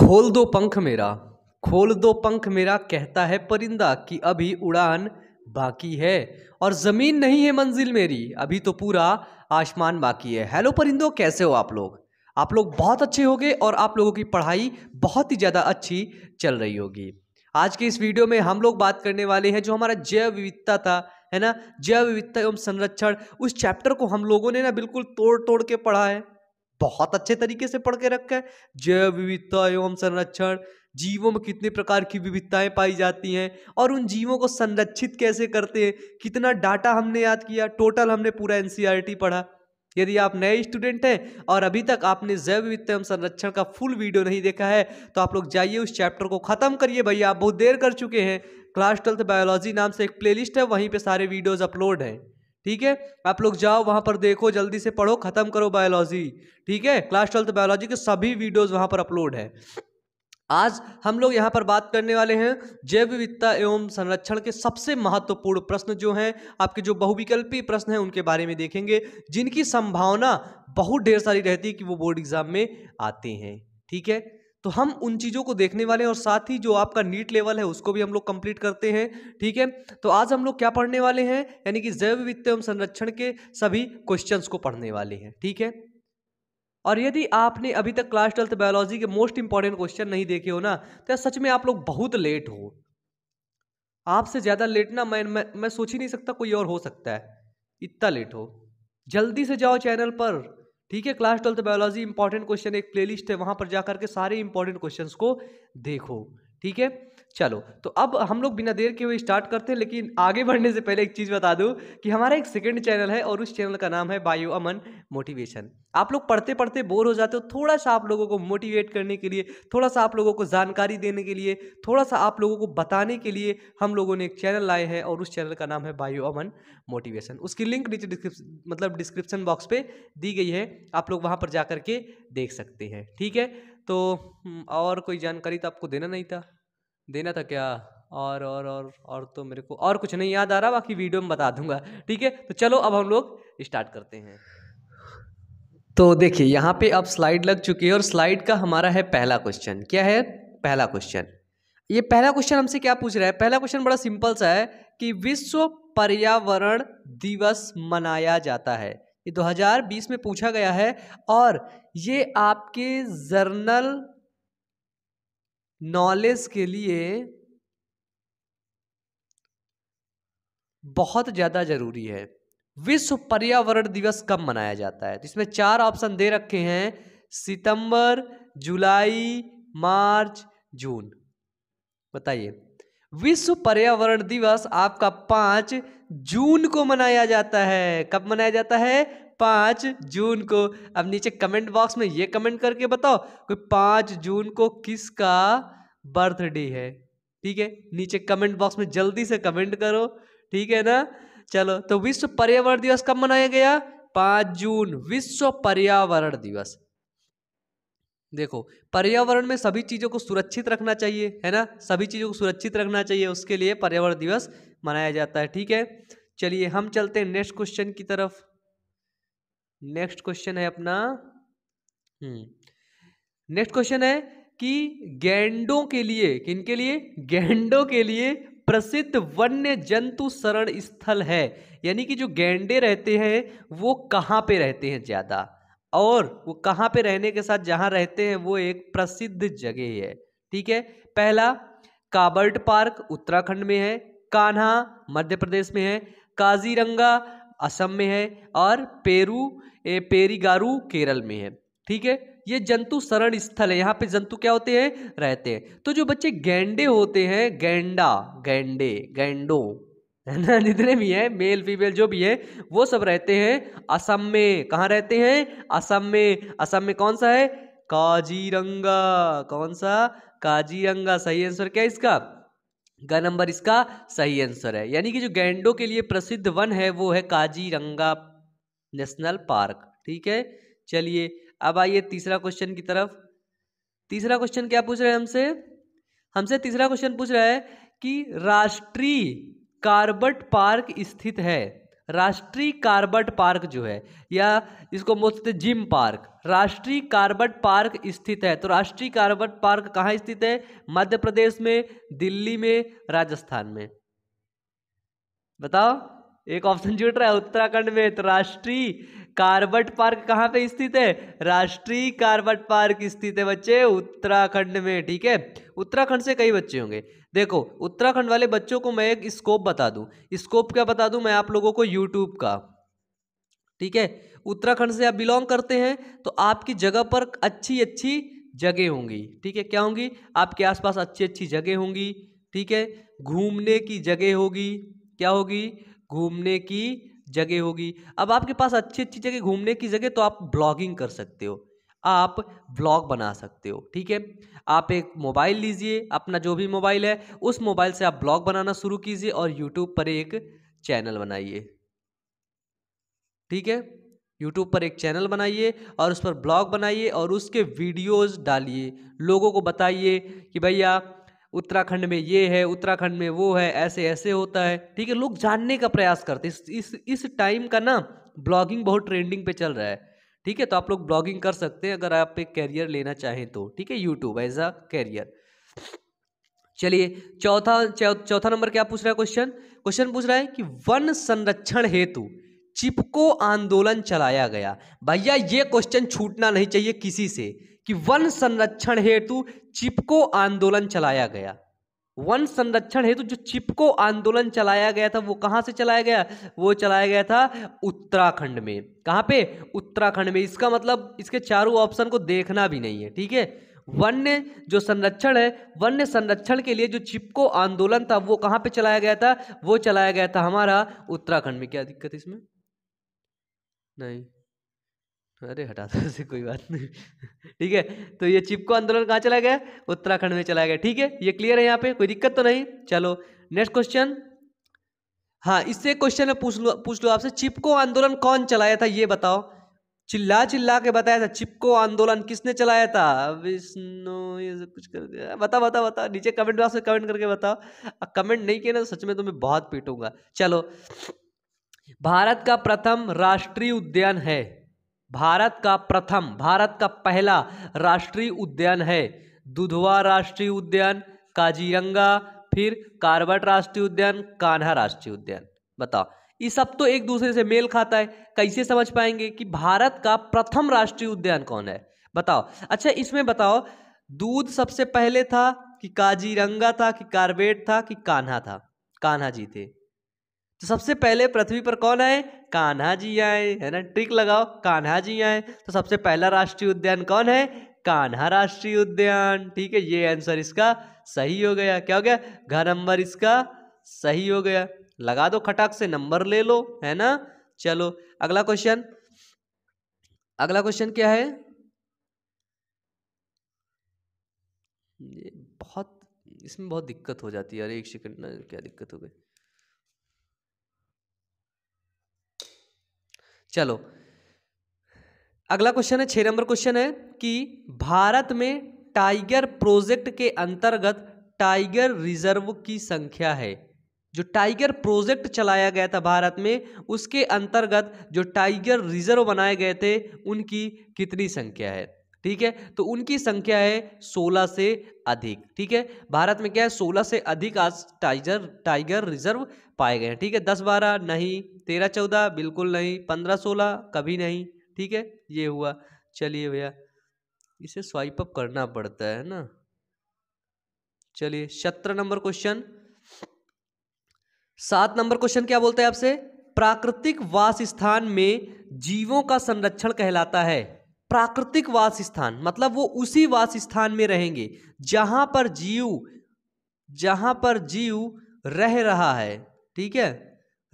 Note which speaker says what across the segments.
Speaker 1: खोल दो पंख मेरा खोल दो पंख मेरा कहता है परिंदा कि अभी उड़ान बाकी है और ज़मीन नहीं है मंजिल मेरी अभी तो पूरा आसमान बाकी है हेलो परिंदो कैसे हो आप लोग आप लोग बहुत अच्छे होंगे और आप लोगों की पढ़ाई बहुत ही ज़्यादा अच्छी चल रही होगी आज के इस वीडियो में हम लोग बात करने वाले हैं जो हमारा जैव विविधता था है ना जैव विविधता एवं संरक्षण उस चैप्टर को हम लोगों ने ना बिल्कुल तोड़ तोड़ के पढ़ा है बहुत अच्छे तरीके से पढ़ के रखा है जैव विविधता एवं संरक्षण जीवों में कितने प्रकार की विविधताएं पाई जाती हैं और उन जीवों को संरक्षित कैसे करते हैं कितना डाटा हमने याद किया टोटल हमने पूरा एन e पढ़ा यदि आप नए स्टूडेंट हैं और अभी तक आपने जैव विविधता एवं संरक्षण का फुल वीडियो नहीं देखा है तो आप लोग जाइए उस चैप्टर को ख़त्म करिए भैया आप बहुत देर कर चुके हैं क्लास ट्वेल्थ बायोलॉजी नाम से एक प्लेलिस्ट है वहीं पे सारे वीडियोस अपलोड हैं ठीक है आप लोग जाओ वहां पर देखो जल्दी से पढ़ो ख़त्म करो बायोलॉजी ठीक है क्लास ट्वेल्थ बायोलॉजी के सभी वीडियोज़ वहाँ पर अपलोड है आज हम लोग यहाँ पर बात करने वाले हैं जैव विविधता एवं संरक्षण के सबसे महत्वपूर्ण प्रश्न जो हैं आपके जो बहुविकल्पी प्रश्न हैं उनके बारे में देखेंगे जिनकी संभावना बहुत ढेर सारी रहती है कि वो बोर्ड एग्जाम में आते हैं ठीक है तो हम उन चीज़ों को देखने वाले हैं और साथ ही जो आपका नीट लेवल है उसको भी हम लोग कंप्लीट करते हैं ठीक है तो आज हम लोग क्या पढ़ने वाले हैं यानी कि जैव वित्त एवं संरक्षण के सभी क्वेश्चंस को पढ़ने वाले हैं ठीक है और यदि आपने अभी तक क्लास ट्वेल्थ बायोलॉजी के मोस्ट इंपॉर्टेंट क्वेश्चन नहीं देखे हो ना तो सच में आप लोग बहुत लेट हो आपसे ज़्यादा लेट ना मैं मैं, मैं सोच ही नहीं सकता कोई और हो सकता है इतना लेट हो जल्दी से जाओ चैनल पर ठीक है class twelfth biology important question एक प्लेलिस्ट है वहां पर जाकर के सारे इंपॉर्टेंट क्वेश्चंस को देखो ठीक है चलो तो अब हम लोग बिना देर के हुए स्टार्ट करते हैं लेकिन आगे बढ़ने से पहले एक चीज़ बता दूँ कि हमारा एक सेकेंड चैनल है और उस चैनल का नाम है बायो अमन मोटिवेशन आप लोग पढ़ते पढ़ते बोर हो जाते हो थोड़ा सा आप लोगों को मोटिवेट करने के लिए थोड़ा सा आप लोगों को जानकारी देने के लिए थोड़ा सा आप लोगों को बताने के लिए हम लोगों ने एक चैनल लाए हैं और उस चैनल का नाम है बायो अमन मोटिवेशन उसकी लिंक नीचे मतलब डिस्क्रिप्शन बॉक्स पर दी गई है आप लोग वहाँ पर जा के देख सकते हैं ठीक है तो हम्म, और कोई जानकारी तो आपको देना नहीं था देना था क्या और और और और तो मेरे को और कुछ नहीं याद आ रहा बाकी वीडियो में बता दूंगा ठीक है तो चलो अब हम लोग स्टार्ट करते हैं तो देखिए यहाँ पे अब स्लाइड लग चुकी है और स्लाइड का हमारा है पहला क्वेश्चन क्या है पहला क्वेश्चन ये पहला क्वेश्चन हमसे क्या पूछ रहा है पहला क्वेश्चन बड़ा सिंपल सा है कि विश्व पर्यावरण दिवस मनाया जाता है ये 2020 में पूछा गया है और ये आपके जर्नल नॉलेज के लिए बहुत ज़्यादा ज़रूरी है विश्व पर्यावरण दिवस कब मनाया जाता है तो इसमें चार ऑप्शन दे रखे हैं सितंबर जुलाई मार्च जून बताइए विश्व पर्यावरण दिवस आपका पांच जून को मनाया जाता है कब मनाया जाता है पाँच जून को अब नीचे कमेंट बॉक्स में ये कमेंट करके बताओ कि पाँच जून को किसका बर्थडे है ठीक है नीचे कमेंट बॉक्स में जल्दी से कमेंट करो ठीक है ना चलो तो विश्व पर्यावरण दिवस कब मनाया गया पाँच जून विश्व पर्यावरण दिवस देखो पर्यावरण में सभी चीज़ों को सुरक्षित रखना चाहिए है ना सभी चीज़ों को सुरक्षित रखना चाहिए उसके लिए पर्यावरण दिवस मनाया जाता है ठीक है चलिए हम चलते हैं नेक्स्ट क्वेश्चन की तरफ नेक्स्ट क्वेश्चन है अपना हम्म, नेक्स्ट क्वेश्चन है कि गैंडों के लिए किनके लिए गैंडों के लिए प्रसिद्ध वन्य जंतु शरण स्थल है यानी कि जो गैंडे रहते हैं वो कहाँ पे रहते हैं ज़्यादा और वो कहाँ पे रहने के साथ जहाँ रहते हैं वो एक प्रसिद्ध जगह है ठीक है पहला काबर्ट पार्क उत्तराखंड में है कान्हा मध्य प्रदेश में है काजीरंगा असम में है और पेरू पेरीगारू केरल में है ठीक है ये जंतु शरण स्थल है यहाँ पे जंतु क्या होते हैं रहते हैं तो जो बच्चे गेंडे होते हैं गेंडा गेंडे गेंडो है ना जितने भी हैं मेल फीमेल जो भी है वो सब रहते हैं असम में कहाँ रहते हैं असम में असम में कौन सा है काजीरंगा कौन सा काजीरंगा सही आंसर क्या है इसका ग नंबर इसका सही आंसर है यानी कि जो गैंडो के लिए प्रसिद्ध वन है वो है काजीरंगा नेशनल पार्क ठीक है चलिए अब आइए तीसरा क्वेश्चन की तरफ तीसरा क्वेश्चन क्या पूछ रहे हैं हमसे हमसे तीसरा क्वेश्चन पूछ रहा है कि राष्ट्रीय कार्बट पार्क स्थित है राष्ट्रीय कार्बट पार्क जो है या इसको बोलते जिम पार्क राष्ट्रीय कार्बट पार्क स्थित है तो राष्ट्रीय कार्बट पार्क कहाँ स्थित है मध्य प्रदेश में दिल्ली में राजस्थान में बताओ एक ऑप्शन जुट रहा है उत्तराखंड में तो राष्ट्रीय कार्बट पार्क कहाँ पे स्थित है राष्ट्रीय कार्बट पार्क स्थित है बच्चे उत्तराखंड में ठीक है उत्तराखंड से कई बच्चे होंगे देखो उत्तराखंड वाले बच्चों को मैं एक स्कोप बता दूं स्कोप क्या बता दूं मैं आप लोगों को यूट्यूब का ठीक है उत्तराखंड से आप बिलोंग करते हैं तो आपकी जगह पर अच्छी अच्छी जगह होंगी ठीक है क्या होंगी आपके आसपास अच्छी अच्छी जगह होंगी ठीक है घूमने की जगह होगी क्या होगी घूमने की जगह होगी अब आपके पास अच्छी अच्छी जगह घूमने की जगह तो आप ब्लॉगिंग कर सकते हो आप ब्लॉग बना सकते हो ठीक है आप एक मोबाइल लीजिए अपना जो भी मोबाइल है उस मोबाइल से आप ब्लॉग बनाना शुरू कीजिए और यूट्यूब पर एक चैनल बनाइए ठीक है यूट्यूब पर एक चैनल बनाइए और उस पर ब्लॉग बनाइए और उसके वीडियोज़ डालिए लोगों को बताइए कि भैया उत्तराखंड में ये है उत्तराखंड में वो है ऐसे ऐसे होता है ठीक है लोग जानने का प्रयास करते हैं इस इस टाइम का ना ब्लॉगिंग बहुत ट्रेंडिंग पे चल रहा है ठीक है तो आप लोग ब्लॉगिंग कर सकते हैं अगर आप एक कैरियर लेना चाहें तो ठीक है यूट्यूब एज अ कैरियर चलिए चौथा चौथा नंबर क्या पूछ रहा है क्वेश्चन क्वेश्चन पूछ रहा है कि वन संरक्षण हेतु चिपको आंदोलन चलाया गया भैया ये क्वेश्चन छूटना नहीं चाहिए किसी से कि वन संरक्षण हेतु चिपको आंदोलन चलाया गया वन संरक्षण हेतु जो चिपको आंदोलन चलाया गया था वो कहां से चलाया गया वो चलाया गया था उत्तराखंड में कहां पे उत्तराखंड में इसका मतलब इसके चारों ऑप्शन को देखना भी नहीं है ठीक है वन्य जो संरक्षण है वन्य संरक्षण के लिए जो चिपको आंदोलन था वो कहां पे चलाया गया था वो चलाया गया था हमारा उत्तराखंड में क्या दिक्कत इसमें नहीं अरे हटा दो ऐसे कोई बात नहीं ठीक है तो ये चिपको आंदोलन कहाँ चला गया उत्तराखंड में चला गया ठीक है ये क्लियर है यहाँ पे कोई दिक्कत तो नहीं चलो नेक्स्ट क्वेश्चन हाँ इससे क्वेश्चन में पूछ लो पूछ लो आपसे चिपको आंदोलन कौन चलाया था ये बताओ चिल्ला चिल्ला के बताया था चिपको आंदोलन किसने चलाया था विष्णु ये सब कुछ कर दिया बता बता बता नीचे कमेंट बॉक्स में कमेंट करके बताओ कमेंट नहीं किया ना तो सच में तो मैं बहुत पीटूंगा चलो भारत का प्रथम राष्ट्रीय उद्यान है भारत का प्रथम भारत का पहला राष्ट्रीय उद्यान है दुधवा राष्ट्रीय उद्यान काजीरंगा फिर कार्बट राष्ट्रीय उद्यान कान्हा राष्ट्रीय उद्यान बताओ ये सब तो एक दूसरे से मेल खाता है कैसे समझ पाएंगे कि भारत का प्रथम राष्ट्रीय उद्यान कौन है बताओ अच्छा इसमें बताओ दूध सबसे पहले था कि काजीरंगा था कि कार्बेट था कि कान्हा था कान्हा जी थे तो सबसे पहले पृथ्वी पर कौन आए कान्हा जी आए है ना ट्रिक लगाओ कान्हा जी आए तो सबसे पहला राष्ट्रीय उद्यान कौन है कान्हा राष्ट्रीय उद्यान ठीक है ये आंसर इसका सही हो गया क्या हो गया घर नंबर इसका सही हो गया लगा दो खटाक से नंबर ले लो है ना चलो अगला क्वेश्चन अगला क्वेश्चन क्या है ये बहुत इसमें बहुत दिक्कत हो जाती है अरे एक सेकंड ना क्या दिक्कत हो गई चलो अगला क्वेश्चन है छः नंबर क्वेश्चन है कि भारत में टाइगर प्रोजेक्ट के अंतर्गत टाइगर रिजर्व की संख्या है जो टाइगर प्रोजेक्ट चलाया गया था भारत में उसके अंतर्गत जो टाइगर रिजर्व बनाए गए थे उनकी कितनी संख्या है ठीक है तो उनकी संख्या है 16 से अधिक ठीक है भारत में क्या है 16 से अधिक आज टाइगर टाइगर रिजर्व पाए गए हैं ठीक है दस बारह नहीं तेरह चौदह बिल्कुल नहीं पंद्रह सोलह कभी नहीं ठीक है ये हुआ चलिए भैया इसे स्वाइप अप करना पड़ता है ना चलिए सत्रह नंबर क्वेश्चन सात नंबर क्वेश्चन क्या बोलते हैं आपसे प्राकृतिक वास स्थान में जीवों का संरक्षण कहलाता है प्राकृतिक वास स्थान मतलब वो उसी वास स्थान में रहेंगे जहाँ पर जीव जहाँ पर जीव रह रहा है ठीक है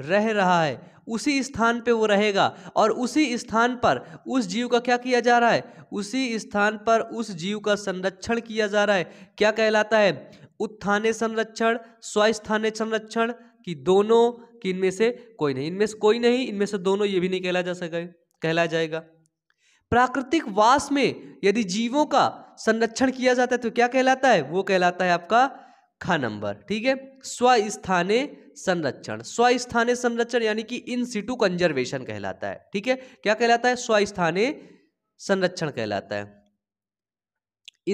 Speaker 1: रह रहा है उसी स्थान पे वो रहेगा और उसी स्थान पर उस जीव का क्या किया जा रहा है उसी स्थान पर उस जीव का संरक्षण किया जा रहा है क्या कहलाता है उत्थाने संरक्षण स्वस्थाने संरक्षण कि दोनों कि इनमें से कोई नहीं इनमें से कोई नहीं इनमें से दोनों ये भी नहीं कहला जा सके कहला जाएगा प्राकृतिक वास में यदि जीवों का संरक्षण किया जाता है तो क्या कहलाता है वो कहलाता है आपका खा नंबर ठीक है स्वस्थाने संरक्षण स्वस्थाने संरक्षण यानी कि इन सिटू कंजर्वेशन कहलाता है ठीक है क्या कहलाता है स्वस्थाने संरक्षण कहलाता है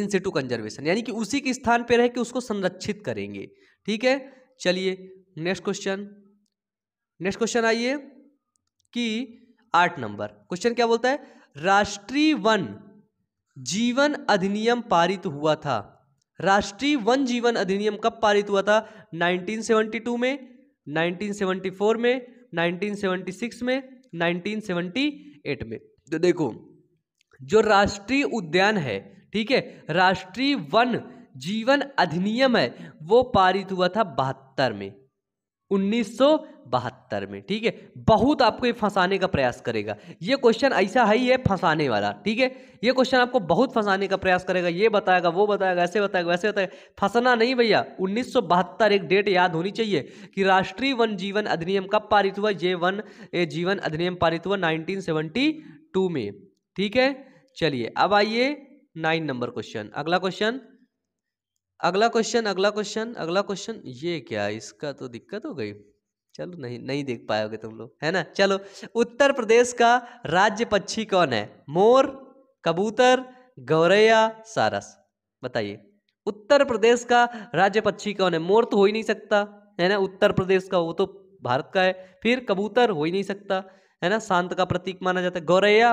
Speaker 1: इन सिटू कंजर्वेशन यानी कि उसी के स्थान पर रह के उसको संरक्षित करेंगे ठीक है चलिए नेक्स्ट क्वेश्चन नेक्स्ट क्वेश्चन आइए कि आठ नंबर क्वेश्चन क्या बोलता है राष्ट्रीय वन जीवन अधिनियम पारित हुआ था राष्ट्रीय वन जीवन अधिनियम कब पारित हुआ था 1972 में 1974 में 1976 में 1978 में तो देखो जो राष्ट्रीय उद्यान है ठीक है राष्ट्रीय वन जीवन अधिनियम है वो पारित हुआ था बहत्तर में उन्नीस बहत्तर में ठीक है बहुत आपको ये फंसाने का प्रयास करेगा ये क्वेश्चन ऐसा है ही है फंसाने वाला ठीक है ये क्वेश्चन आपको बहुत फंसाने का प्रयास करेगा ये बताएगा वो बताएगा ऐसे बताएगा वैसे बताएगा फंसना नहीं भैया उन्नीस एक डेट याद होनी चाहिए कि राष्ट्रीय वन जीवन अधिनियम कब पारित हुआ ये वन ए जीवन अधिनियम पारित हुआ नाइनटीन में ठीक है चलिए अब आइए नाइन नंबर क्वेश्चन अगला क्वेश्चन अगला क्वेश्चन अगला क्वेश्चन अगला क्वेश्चन ये क्या इसका तो दिक्कत हो गई चलो नहीं नहीं देख पाओगे तुम लोग है ना चलो उत्तर प्रदेश का राज्य पक्षी कौन है मोर कबूतर गौरैया सारस बताइए उत्तर प्रदेश का राज्य पक्षी कौन है मोर तो हो ही नहीं सकता है ना उत्तर प्रदेश का वो तो भारत का है फिर कबूतर हो ही नहीं सकता है ना शांत का प्रतीक माना जाता है गौरैया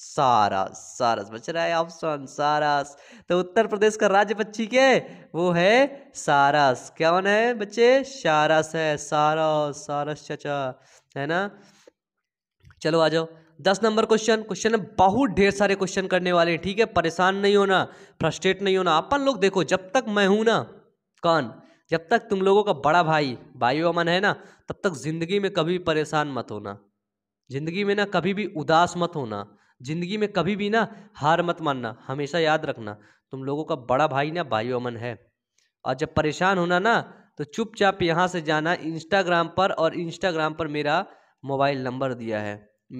Speaker 1: सारस सारस बच रहा है ऑप्शन सारस तो उत्तर प्रदेश का राज्य पक्षी क्या है वो है सारस क्या होना है बच्चे सारस है सारस सारस चचा है ना चलो आ जाओ दस नंबर क्वेश्चन क्वेश्चन है बहुत ढेर सारे क्वेश्चन करने वाले हैं ठीक है परेशान नहीं होना फ्रस्ट्रेट नहीं होना अपन लोग देखो जब तक मैं हूं ना कौन जब तक तुम लोगों का बड़ा भाई भाई अमन है ना तब तक जिंदगी में कभी परेशान मत होना जिंदगी में ना कभी भी उदास मत होना ज़िंदगी में कभी भी ना हार मत मानना हमेशा याद रखना तुम लोगों का बड़ा भाई ना भाई अमन है और जब परेशान होना ना तो चुपचाप यहाँ से जाना इंस्टाग्राम पर और इंस्टाग्राम पर मेरा मोबाइल नंबर दिया है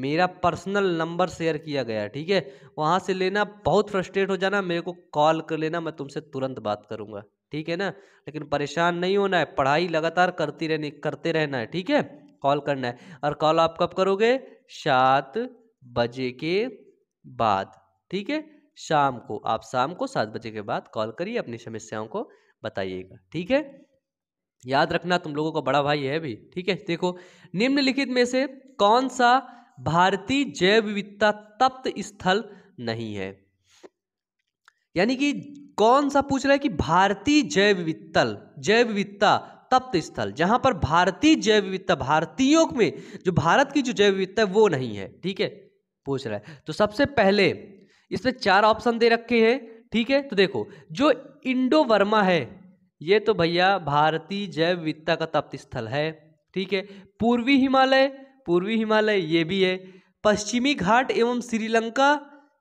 Speaker 1: मेरा पर्सनल नंबर शेयर किया गया ठीक है वहाँ से लेना बहुत फ्रस्ट्रेट हो जाना मेरे को कॉल कर लेना मैं तुमसे तुरंत बात करूँगा ठीक है ना लेकिन परेशान नहीं होना है पढ़ाई लगातार करती रहनी करते रहना है ठीक है कॉल करना है और कॉल आप कब करोगे सात बजे के बाद ठीक है शाम को आप शाम को सात बजे के बाद कॉल करिए अपनी समस्याओं को बताइएगा ठीक है याद रखना तुम लोगों का बड़ा भाई है भी ठीक है देखो निम्नलिखित में से कौन सा भारतीय जैव विविधता तप्त स्थल नहीं है यानी कि कौन सा पूछ रहा है कि भारतीय जैव विविधतल जैव विविधता तप्त स्थल जहां पर भारतीय जैव विविधता भारतीयों में जो भारत की जो जैव विविधता है वो नहीं है ठीक है पूछ रहा है तो सबसे पहले इसमें चार ऑप्शन दे रखे हैं ठीक है तो देखो जो इंडो वर्मा है ये तो भैया भारतीय जैव विविधता का तप्त स्थल है ठीक है पूर्वी हिमालय पूर्वी हिमालय ये भी है पश्चिमी घाट एवं श्रीलंका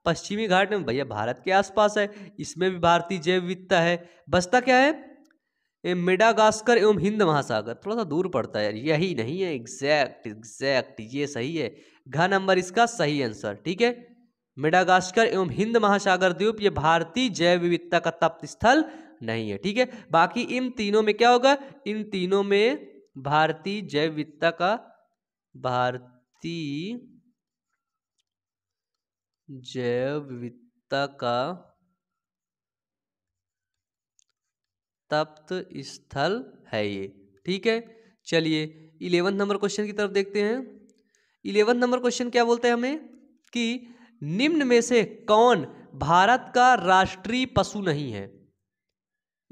Speaker 1: पश्चिमी घाट में भैया भारत के आसपास है इसमें भी भारतीय जैव विविधता है बसता क्या है मेडागास्कर एवं हिंद महासागर थोड़ा सा दूर पड़ता है यही नहीं है एग्जैक्ट एग्जैक्ट ये सही है घ नंबर इसका सही आंसर ठीक है मेडागास्कर एवं हिंद महासागर द्वीप ये भारतीय जैव विविधता का तप्त स्थल नहीं है ठीक है बाकी इन तीनों में क्या होगा इन तीनों में भारतीय जैव विविधता का भारतीय जैव विविधता का तप्त स्थल है ये ठीक है चलिए इलेवंथ नंबर क्वेश्चन की तरफ देखते हैं इलेवन नंबर क्वेश्चन क्या बोलते हैं हमें कि निम्न में से कौन भारत का राष्ट्रीय पशु नहीं है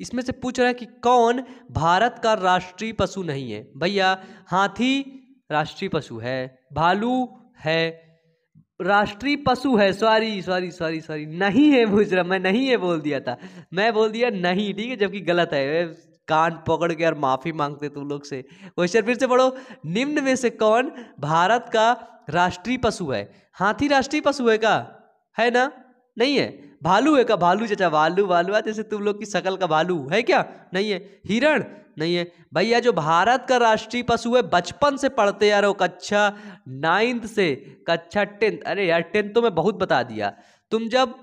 Speaker 1: इसमें से पूछ रहा है कि कौन भारत का राष्ट्रीय पशु नहीं है भैया हाथी राष्ट्रीय पशु है भालू है राष्ट्रीय पशु है सॉरी सॉरी सॉरी सॉरी नहीं है पूछ रहा मैं नहीं है बोल दिया था मैं बोल दिया नहीं ठीक है जबकि गलत है कान पकड़ के और माफ़ी मांगते तुम लोग से क्वेश्चन फिर से पढ़ो निम्न में से कौन भारत का राष्ट्रीय पशु है हाथी राष्ट्रीय पशु है का है ना नहीं है भालू है का भालू चाचा भालू भालू है जैसे तुम लोग की शकल का भालू है क्या नहीं है हिरण नहीं है भैया जो भारत का राष्ट्रीय पशु है बचपन से पढ़ते यार वो कक्षा नाइन्थ से कक्षा टेंथ अरे यार टेंथ तो मैं बहुत बता दिया तुम जब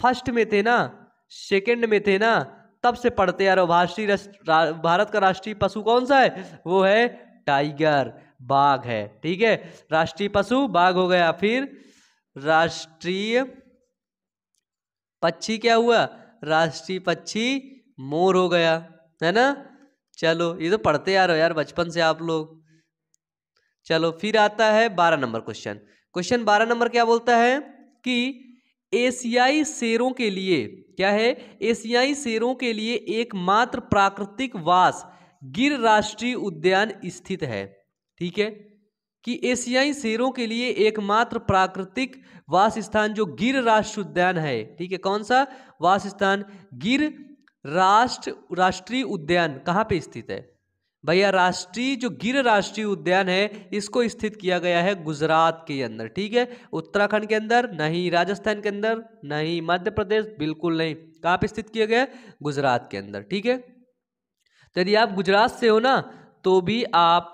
Speaker 1: फर्स्ट में थे ना सेकेंड में थे ना तब से पढ़ते यार भारतीय भारत का राष्ट्रीय पशु कौन सा है वो है टाइगर बाघ है ठीक है राष्ट्रीय पशु बाघ हो गया फिर राष्ट्रीय पक्षी क्या हुआ राष्ट्रीय पक्षी मोर हो गया है ना चलो ये तो पढ़ते आ रहे हो यार बचपन से आप लोग चलो फिर आता है बारह नंबर क्वेश्चन क्वेश्चन बारह नंबर क्या बोलता है कि एशियाई शेरों के लिए क्या है एशियाई शेरों के लिए एकमात्र प्राकृतिक वास गिर राष्ट्रीय उद्यान स्थित है ठीक है कि एशियाई शेरों के लिए एकमात्र प्राकृतिक वास स्थान जो गिर राष्ट्रीय उद्यान है ठीक है कौन सा वास स्थान गिर राष्ट्र राष्ट्रीय उद्यान कहाँ पे स्थित है भैया राष्ट्रीय जो गिर राष्ट्रीय उद्यान है इसको स्थित किया गया है गुजरात के अंदर ठीक है उत्तराखंड के अंदर नहीं राजस्थान के अंदर नहीं मध्य प्रदेश बिल्कुल नहीं कहाँ पर स्थित किया गया गुजरात के अंदर ठीक है तो यदि आप गुजरात से हो ना तो भी आप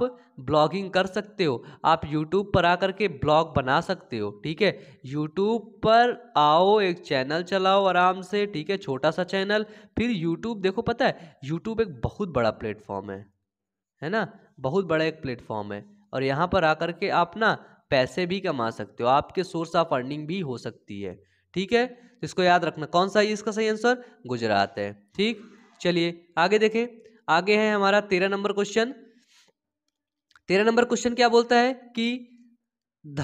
Speaker 1: ब्लॉगिंग कर सकते हो आप यूट्यूब पर आकर के ब्लॉग बना सकते हो ठीक है यूट्यूब पर आओ एक चैनल चलाओ आराम से ठीक है छोटा सा चैनल फिर यूट्यूब देखो पता है यूट्यूब एक बहुत बड़ा प्लेटफॉर्म है है ना बहुत बड़ा एक प्लेटफॉर्म है और यहाँ पर आकर के आप ना पैसे भी कमा सकते हो आपके सोर्स ऑफ अर्निंग भी हो सकती है ठीक है तो इसको याद रखना कौन सा है इसका सही आंसर गुजरात है ठीक चलिए आगे देखें आगे है हमारा तेरह नंबर क्वेश्चन तेरह नंबर क्वेश्चन क्या बोलता है कि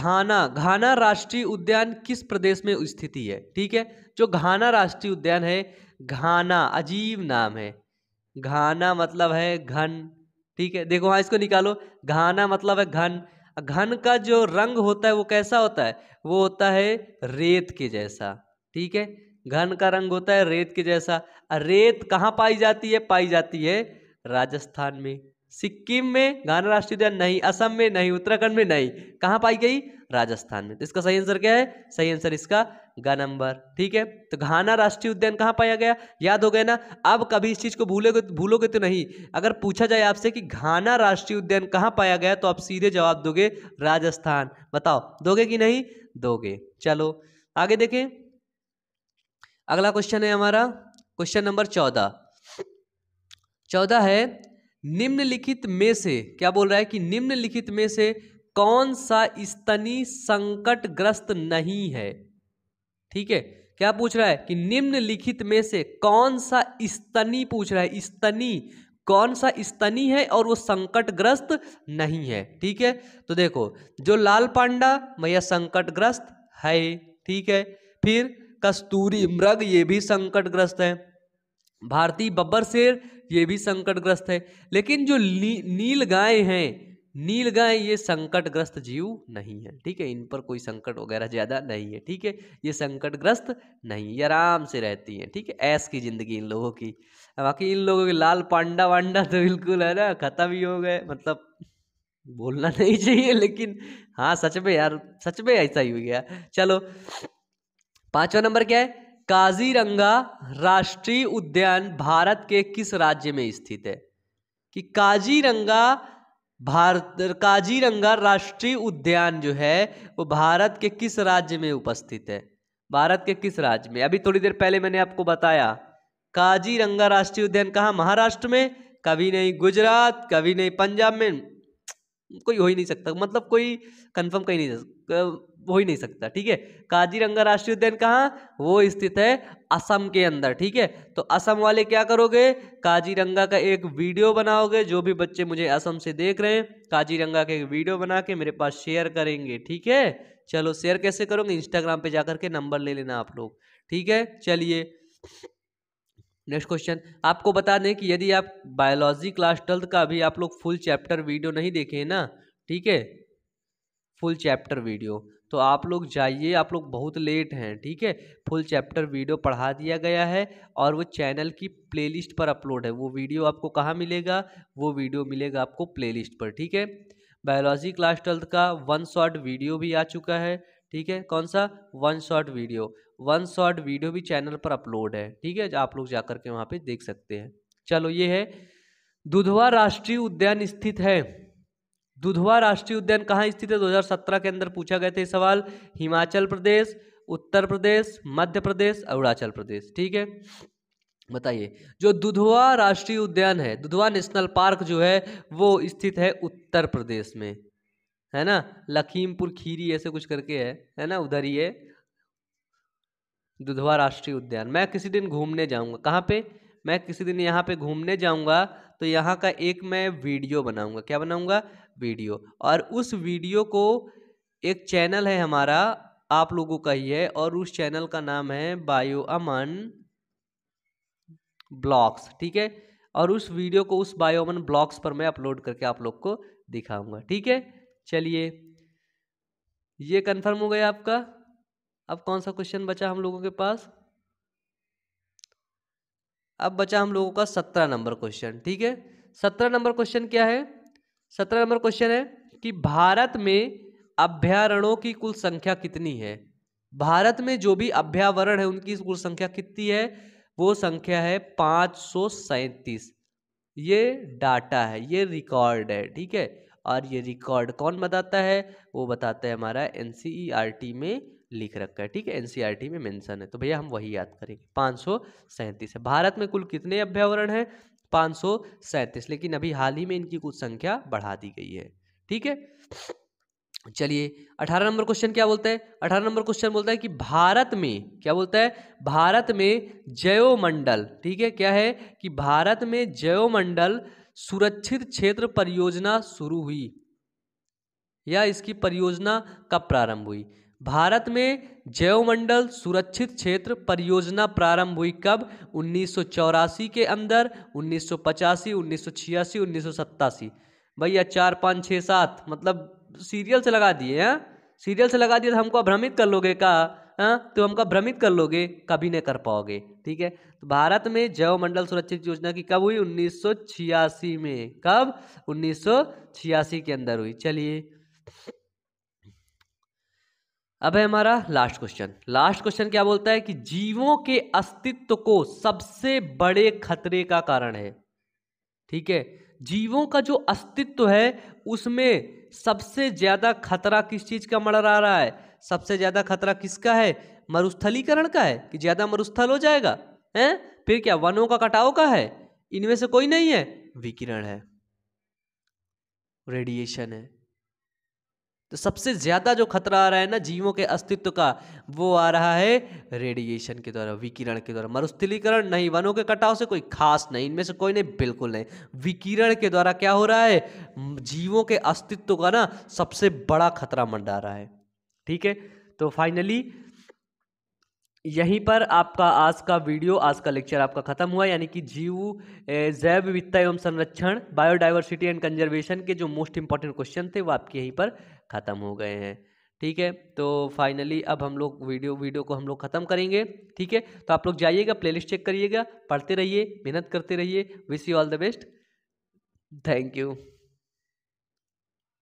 Speaker 1: घाना घाना राष्ट्रीय उद्यान किस प्रदेश में स्थिति है ठीक है जो घाना राष्ट्रीय उद्यान है घाना अजीब नाम है घाना मतलब है घन ठीक है देखो हाँ इसको निकालो घाना मतलब है घन घन का जो रंग होता है वो कैसा होता है वो होता है रेत के जैसा ठीक है घन का रंग होता है रेत के जैसा रेत कहाँ पाई जाती है पाई जाती है राजस्थान में सिक्किम में गाना राष्ट्रीय उद्यान नहीं असम में नहीं उत्तराखंड में नहीं कहाँ पाई गई राजस्थान में तो इसका सही आंसर क्या है सही आंसर इसका ग नंबर ठीक है तो घाना राष्ट्रीय उद्यान कहाँ पाया गया याद हो गया ना अब कभी इस चीज़ को भूलोगे भूलोगे तो नहीं अगर पूछा जाए आपसे कि घाना राष्ट्रीय उद्यान कहाँ पाया गया तो आप सीधे जवाब दोगे राजस्थान बताओ दोगे कि नहीं दोगे चलो आगे देखें अगला क्वेश्चन है हमारा क्वेश्चन नंबर चौदह चौदह है निम्नलिखित में से क्या बोल रहा है कि निम्नलिखित में से कौन सा स्तनी संकटग्रस्त नहीं है ठीक है क्या पूछ रहा है कि निम्नलिखित में से कौन सा स्तनी पूछ रहा है स्तनी कौन सा स्तनी है और वो संकटग्रस्त नहीं है ठीक है तो देखो जो लाल पांडा मैया संकटग्रस्त है ठीक है फिर कस्तूरी मृग ये भी संकटग्रस्त है भारतीय बब्बर शेर ये भी संकटग्रस्त है लेकिन जो नील गाय हैं नील गाय ये संकटग्रस्त जीव नहीं है ठीक है इन पर कोई संकट वगैरह ज़्यादा नहीं है ठीक है ये संकटग्रस्त नहीं ये आराम से रहती हैं ठीक है ऐस की ज़िंदगी इन लोगों की बाकी इन लोगों के लाल पांडा वांडा तो बिल्कुल है ना ख़त्म ही हो गए मतलब बोलना नहीं चाहिए लेकिन हाँ सच में यार सच में ऐसा ही हो गया चलो पांचवा नंबर क्या है काजीरंगा राष्ट्रीय उद्यान भारत के किस राज्य में स्थित है कि काजीरंगा भारत काजीरंगा राष्ट्रीय उद्यान जो है वो भारत के किस राज्य में उपस्थित है भारत के किस राज्य में अभी थोड़ी देर पहले मैंने आपको बताया काजीरंगा राष्ट्रीय उद्यान कहाँ महाराष्ट्र में कभी नहीं गुजरात कभी नहीं पंजाब में कोई हो ही नहीं सकता मतलब कोई कंफर्म कहीं नहीं हो ही नहीं सकता ठीक है काजीरंगा राष्ट्रीय उद्यान कहाँ वो स्थित है असम के अंदर ठीक है तो असम वाले क्या करोगे काजीरंगा का एक वीडियो बनाओगे जो भी बच्चे मुझे असम से देख रहे हैं काजीरंगा का एक वीडियो बना के मेरे पास शेयर करेंगे ठीक है चलो शेयर कैसे करोगे इंस्टाग्राम पे जाकर के नंबर ले लेना आप लोग ठीक है चलिए नेक्स्ट क्वेश्चन आपको बता दें कि यदि आप बायोलॉजी क्लास ट्वेल्थ का अभी आप लोग फुल चैप्टर वीडियो नहीं देखे हैं ना ठीक है फुल चैप्टर वीडियो तो आप लोग जाइए आप लोग बहुत लेट हैं ठीक है फुल चैप्टर वीडियो पढ़ा दिया गया है और वो चैनल की प्लेलिस्ट पर अपलोड है वो वीडियो आपको कहाँ मिलेगा वो वीडियो मिलेगा आपको प्लेलिस्ट पर ठीक है बायोलॉजी क्लास ट्वेल्थ का वन शॉर्ट वीडियो भी आ चुका है ठीक है कौन सा one short video one short video भी चैनल पर अपलोड है ठीक है आप लोग जा के वहाँ पर देख सकते हैं चलो ये है दुधवा राष्ट्रीय उद्यान स्थित है दुधवा राष्ट्रीय उद्यान कहाँ स्थित है 2017 के अंदर पूछा गया था ये सवाल हिमाचल प्रदेश उत्तर प्रदेश मध्य प्रदेश अरुणाचल प्रदेश ठीक है बताइए जो दुधवा राष्ट्रीय उद्यान है दुधवा नेशनल पार्क जो है वो स्थित है उत्तर प्रदेश में है ना लखीमपुर खीरी ऐसे कुछ करके है है ना उधर ही है दुधवा राष्ट्रीय उद्यान मैं किसी दिन घूमने जाऊंगा कहाँ पे मैं किसी दिन यहाँ पे घूमने जाऊंगा तो यहाँ का एक मैं वीडियो बनाऊंगा क्या बनाऊंगा वीडियो और उस वीडियो को एक चैनल है हमारा आप लोगों का ही है और उस चैनल का नाम है बायो अमन ब्लॉग्स ठीक है और उस वीडियो को उस बायो अमन ब्लॉग्स पर मैं अपलोड करके आप लोग को दिखाऊंगा ठीक है चलिए ये कंफर्म हो गया आपका अब कौन सा क्वेश्चन बचा हम लोगों के पास अब बचा हम लोगों का सत्रह नंबर क्वेश्चन ठीक है सत्रह नंबर क्वेश्चन क्या है सत्रह नंबर क्वेश्चन है कि भारत में अभ्यारणों की कुल संख्या कितनी है भारत में जो भी अभ्यावरण है उनकी कुल संख्या कितनी है वो संख्या है पाँच सौ सैंतीस ये डाटा है ये रिकॉर्ड है ठीक है और ये रिकॉर्ड कौन बताता है वो बताता है हमारा एन e में लिख रखा है ठीक है एन e में मेंशन है तो भैया हम वही याद करेंगे पाँच सौ सैंतीस है भारत में कुल कितने अभ्यावरण हैं पाँच लेकिन अभी हाल ही में इनकी कुछ संख्या बढ़ा दी गई है ठीक है चलिए अठारह नंबर क्वेश्चन क्या बोलता है अठारह नंबर क्वेश्चन बोलता है कि भारत में क्या बोलता है भारत में जयोमंडल ठीक है क्या है कि भारत में जयोमंडल सुरक्षित क्षेत्र परियोजना शुरू हुई या इसकी परियोजना कब प्रारंभ हुई भारत में जैवमंडल सुरक्षित क्षेत्र परियोजना प्रारंभ हुई कब उन्नीस के अंदर उन्नीस सौ पचासी उन्नीस सौ छियासी उन्नीस सौ सत्तासी भैया चार पाँच छः सात मतलब सीरियल से लगा दिए हैं हाँ? सीरियल से लगा दिए तो हमको भ्रमित कर लोगे का आ, हाँ? तो हमको भ्रमित कर लोगे कभी नहीं कर पाओगे ठीक है तो भारत में जैवमंडल सुरक्षित योजना की कब हुई 1986 में कब 1986 के अंदर हुई चलिए अब है हमारा लास्ट क्वेश्चन लास्ट क्वेश्चन क्या बोलता है कि जीवों के अस्तित्व को सबसे बड़े खतरे का कारण है ठीक है जीवों का जो अस्तित्व है उसमें सबसे ज्यादा खतरा किस चीज का मर आ रहा है सबसे ज्यादा खतरा किसका है मरुस्थलीकरण का है कि ज्यादा मरुस्थल हो जाएगा है फिर क्या वनों का कटाव का है इनमें से कोई नहीं है विकिरण है रेडिएशन है तो सबसे ज़्यादा जो खतरा आ रहा है ना जीवों के अस्तित्व का वो आ रहा है रेडिएशन के द्वारा विकिरण के द्वारा मरुस्थलीकरण नहीं वनों के कटाव से कोई खास नहीं इनमें से कोई नहीं बिल्कुल नहीं विकिरण के द्वारा क्या हो रहा है जीवों के अस्तित्व का ना सबसे बड़ा खतरा मंडा रहा है ठीक है तो फाइनली यहीं पर आपका आज का वीडियो आज का लेक्चर आपका ख़त्म हुआ यानी कि जीव जैव विविधता एवं संरक्षण बायोडाइवर्सिटी एंड कंजर्वेशन के जो मोस्ट इंपॉर्टेंट क्वेश्चन थे वो आपके यहीं पर ख़त्म हो गए हैं ठीक है तो फाइनली अब हम लोग वीडियो वीडियो को हम लोग ख़त्म करेंगे ठीक है तो आप लोग जाइएगा प्लेलिस्ट चेक करिएगा पढ़ते रहिए मेहनत करते रहिए wish you all the best thank you